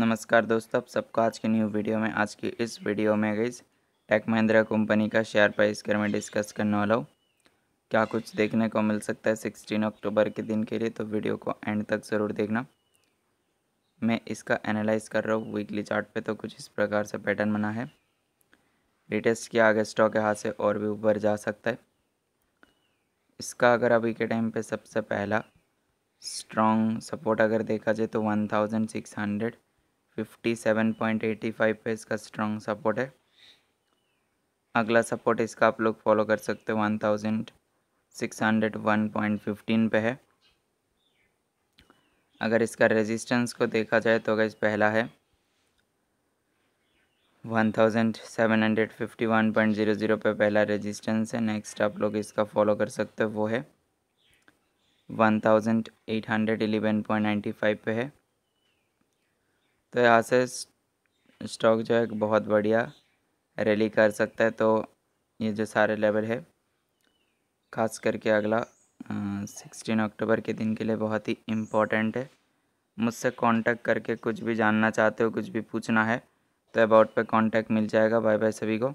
नमस्कार दोस्तों आप सबका आज के न्यू वीडियो में आज की इस वीडियो में गई टेक महिंद्रा कंपनी का शेयर प्राइस के मैं डिस्कस करने वाला हूँ क्या कुछ देखने को मिल सकता है सिक्सटीन अक्टूबर के दिन के लिए तो वीडियो को एंड तक ज़रूर देखना मैं इसका एनालाइज कर रहा हूँ वीकली चार्ट पे तो कुछ इस प्रकार से पैटर्न बना है लेटेस्ट किया आगे स्टॉक यहाँ से और भी ऊपर जा सकता है इसका अगर अभी के टाइम पर सबसे पहला स्ट्रॉन्ग सपोर्ट अगर देखा जाए तो वन थाउजेंड सिक्स हंड्रेड 57.85 पे इसका स्ट्रॉन्ग सपोर्ट है अगला सपोर्ट इसका आप लोग फॉलो कर सकते हो 1601.15 पे है अगर इसका रेजिस्टेंस को देखा जाए तो अगर पहला है 1751.00 पे पहला रेजिस्टेंस है नेक्स्ट आप लोग इसका फॉलो कर सकते हो वो है 1811.95 पे है तो यहाँ से स्टॉक जो है बहुत बढ़िया रैली कर सकता है तो ये जो सारे लेवल है खास करके अगला सिक्सटीन अक्टूबर के दिन के लिए बहुत ही इम्पोर्टेंट है मुझसे कांटेक्ट करके कुछ भी जानना चाहते हो कुछ भी पूछना है तो अबाउट पे कांटेक्ट मिल जाएगा बाय बाय सभी को